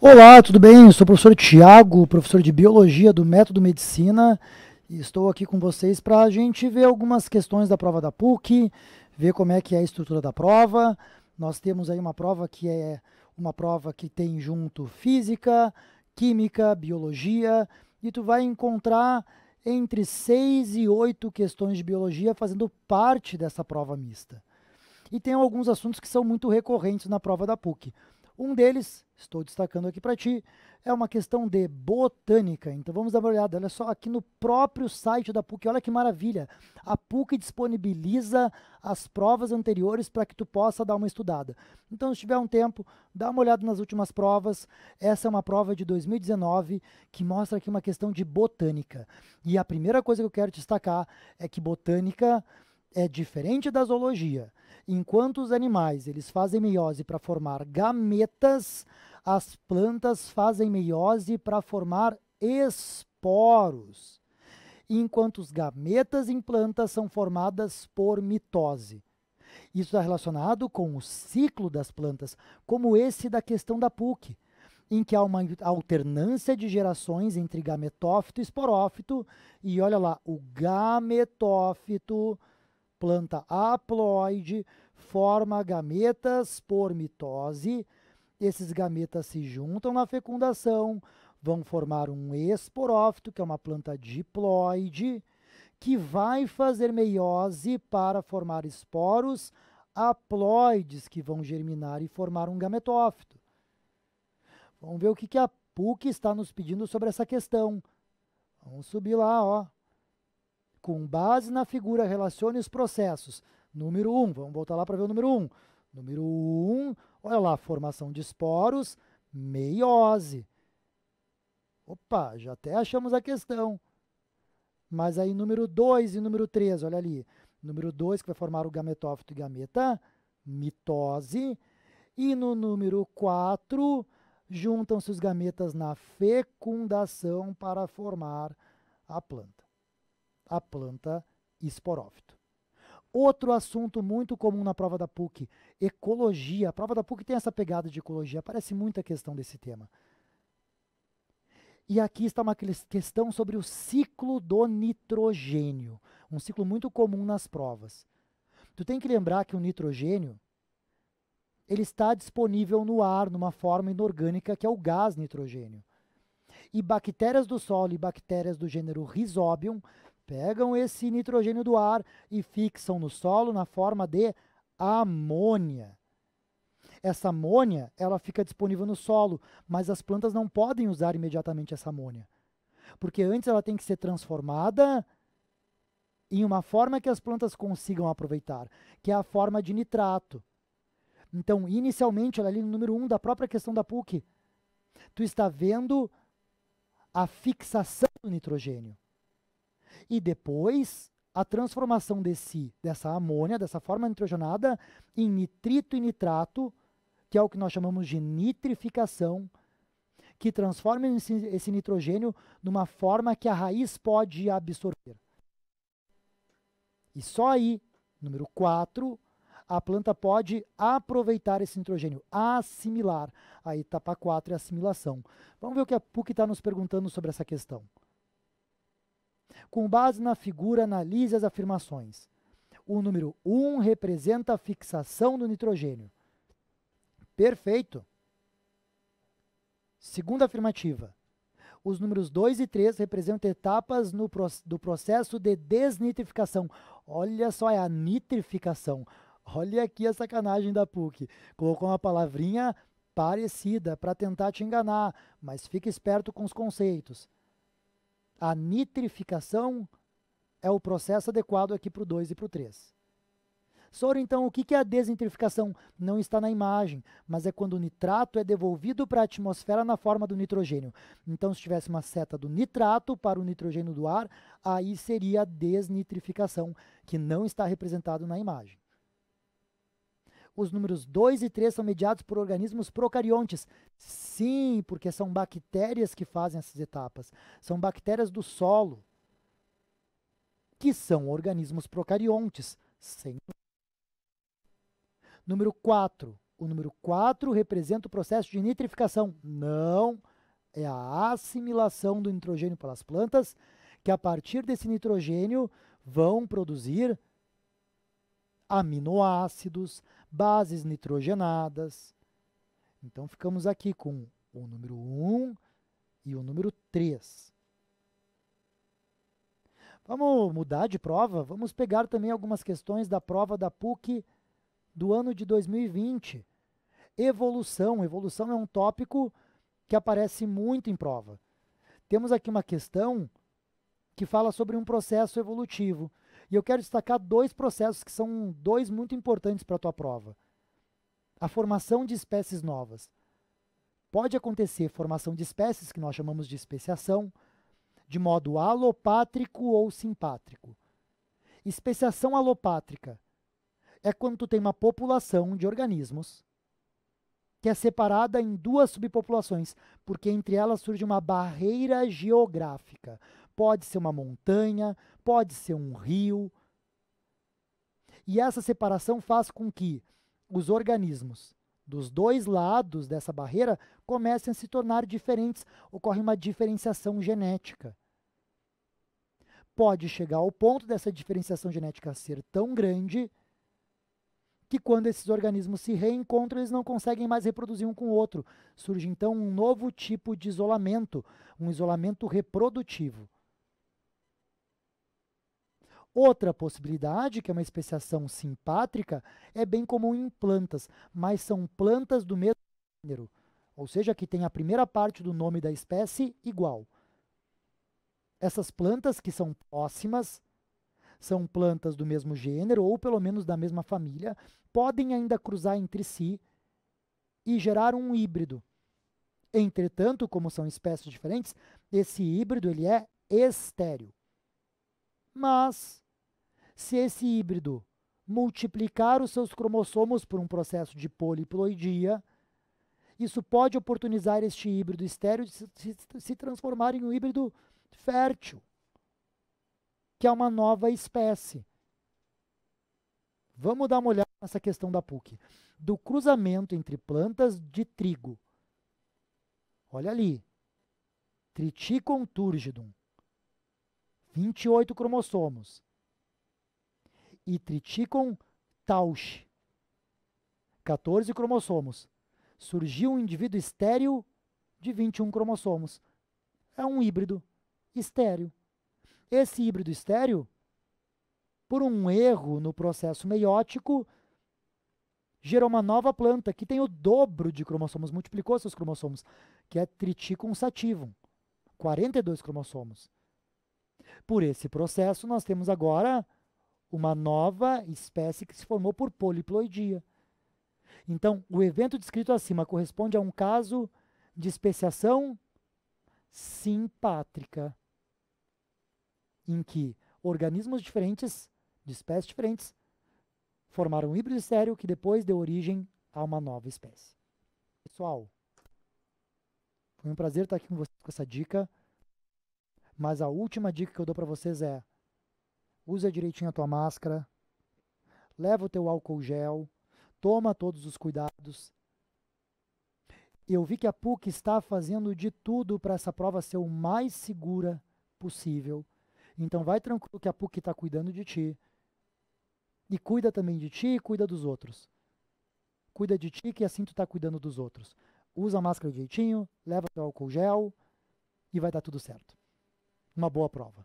Olá, tudo bem? sou o professor Tiago, professor de Biologia do Método Medicina, e estou aqui com vocês para a gente ver algumas questões da prova da PUC, ver como é que é a estrutura da prova. Nós temos aí uma prova que é uma prova que tem junto física, química, biologia, e tu vai encontrar entre seis e oito questões de biologia fazendo parte dessa prova mista. E tem alguns assuntos que são muito recorrentes na prova da PUC. Um deles, estou destacando aqui para ti, é uma questão de botânica. Então vamos dar uma olhada. Olha só, aqui no próprio site da PUC, olha que maravilha. A PUC disponibiliza as provas anteriores para que tu possa dar uma estudada. Então, se tiver um tempo, dá uma olhada nas últimas provas. Essa é uma prova de 2019 que mostra aqui uma questão de botânica. E a primeira coisa que eu quero destacar é que botânica é diferente da zoologia. Enquanto os animais eles fazem meiose para formar gametas, as plantas fazem meiose para formar esporos. Enquanto os gametas em plantas são formadas por mitose. Isso está é relacionado com o ciclo das plantas, como esse da questão da PUC, em que há uma alternância de gerações entre gametófito e esporófito, e olha lá, o gametófito planta haploide, forma gametas por mitose. Esses gametas se juntam na fecundação, vão formar um esporófito, que é uma planta diploide, que vai fazer meiose para formar esporos haploides, que vão germinar e formar um gametófito. Vamos ver o que, que a PUC está nos pedindo sobre essa questão. Vamos subir lá, ó com base na figura, relacione os processos. Número 1, um, vamos voltar lá para ver o número 1. Um. Número 1, um, olha lá, formação de esporos, meiose. Opa, já até achamos a questão. Mas aí número 2 e número 3, olha ali. Número 2 que vai formar o gametófito e gameta, mitose. E no número 4, juntam-se os gametas na fecundação para formar a planta a planta esporófito. Outro assunto muito comum na prova da PUC, ecologia. A prova da PUC tem essa pegada de ecologia, parece muita questão desse tema. E aqui está uma questão sobre o ciclo do nitrogênio, um ciclo muito comum nas provas. Tu tem que lembrar que o nitrogênio ele está disponível no ar numa forma inorgânica que é o gás nitrogênio. E bactérias do solo e bactérias do gênero Rhizobium pegam esse nitrogênio do ar e fixam no solo na forma de amônia. Essa amônia, ela fica disponível no solo, mas as plantas não podem usar imediatamente essa amônia. Porque antes ela tem que ser transformada em uma forma que as plantas consigam aproveitar, que é a forma de nitrato. Então, inicialmente, olha ali no número 1 um da própria questão da PUC, tu está vendo a fixação do nitrogênio. E depois, a transformação desse, dessa amônia, dessa forma nitrogenada, em nitrito e nitrato, que é o que nós chamamos de nitrificação, que transforma esse, esse nitrogênio numa forma que a raiz pode absorver. E só aí, número 4, a planta pode aproveitar esse nitrogênio, assimilar. A etapa 4 é assimilação. Vamos ver o que a PUC está nos perguntando sobre essa questão. Com base na figura, analise as afirmações. O número 1 representa a fixação do nitrogênio. Perfeito. Segunda afirmativa. Os números 2 e 3 representam etapas no, do processo de desnitrificação. Olha só, é a nitrificação. Olha aqui a sacanagem da PUC. Colocou uma palavrinha parecida para tentar te enganar, mas fica esperto com os conceitos. A nitrificação é o processo adequado aqui para o 2 e para o 3. Soro, então, o que é a desnitrificação? Não está na imagem, mas é quando o nitrato é devolvido para a atmosfera na forma do nitrogênio. Então, se tivesse uma seta do nitrato para o nitrogênio do ar, aí seria a desnitrificação, que não está representado na imagem. Os números 2 e 3 são mediados por organismos procariontes. Sim, porque são bactérias que fazem essas etapas. São bactérias do solo, que são organismos procariontes. Sem... Número 4. O número 4 representa o processo de nitrificação. Não, é a assimilação do nitrogênio pelas plantas, que a partir desse nitrogênio vão produzir aminoácidos, bases nitrogenadas. Então ficamos aqui com o número 1 e o número 3. Vamos mudar de prova? Vamos pegar também algumas questões da prova da PUC do ano de 2020. Evolução. Evolução é um tópico que aparece muito em prova. Temos aqui uma questão que fala sobre um processo evolutivo. E eu quero destacar dois processos que são dois muito importantes para a tua prova. A formação de espécies novas. Pode acontecer formação de espécies, que nós chamamos de especiação, de modo alopátrico ou simpátrico. Especiação alopátrica é quando tu tem uma população de organismos que é separada em duas subpopulações, porque entre elas surge uma barreira geográfica pode ser uma montanha, pode ser um rio. E essa separação faz com que os organismos dos dois lados dessa barreira comecem a se tornar diferentes, ocorre uma diferenciação genética. Pode chegar ao ponto dessa diferenciação genética ser tão grande que quando esses organismos se reencontram, eles não conseguem mais reproduzir um com o outro. Surge então um novo tipo de isolamento, um isolamento reprodutivo. Outra possibilidade, que é uma especiação simpátrica, é bem comum em plantas, mas são plantas do mesmo gênero, ou seja, que tem a primeira parte do nome da espécie igual. Essas plantas que são próximas, são plantas do mesmo gênero ou pelo menos da mesma família, podem ainda cruzar entre si e gerar um híbrido. Entretanto, como são espécies diferentes, esse híbrido ele é estéril. Mas, se esse híbrido multiplicar os seus cromossomos por um processo de poliploidia, isso pode oportunizar este híbrido estéreo de se, se, se transformar em um híbrido fértil, que é uma nova espécie. Vamos dar uma olhada nessa questão da PUC. Do cruzamento entre plantas de trigo. Olha ali. Triticum turgidum 28 cromossomos. E Triticum tauch, 14 cromossomos. Surgiu um indivíduo estéreo de 21 cromossomos. É um híbrido estéreo Esse híbrido estéreo por um erro no processo meiótico, gerou uma nova planta que tem o dobro de cromossomos, multiplicou seus cromossomos, que é Triticum sativum, 42 cromossomos. Por esse processo, nós temos agora uma nova espécie que se formou por poliploidia. Então, o evento descrito acima corresponde a um caso de especiação simpátrica, em que organismos diferentes, de espécies diferentes, formaram um híbrido estéreo que depois deu origem a uma nova espécie. Pessoal, foi um prazer estar aqui com vocês com essa dica. Mas a última dica que eu dou para vocês é: usa direitinho a tua máscara, leva o teu álcool gel, toma todos os cuidados. Eu vi que a PUC está fazendo de tudo para essa prova ser o mais segura possível. Então vai tranquilo que a PUC está cuidando de ti. E cuida também de ti e cuida dos outros. Cuida de ti que assim tu está cuidando dos outros. Usa a máscara direitinho, leva teu álcool gel e vai dar tudo certo uma boa prova.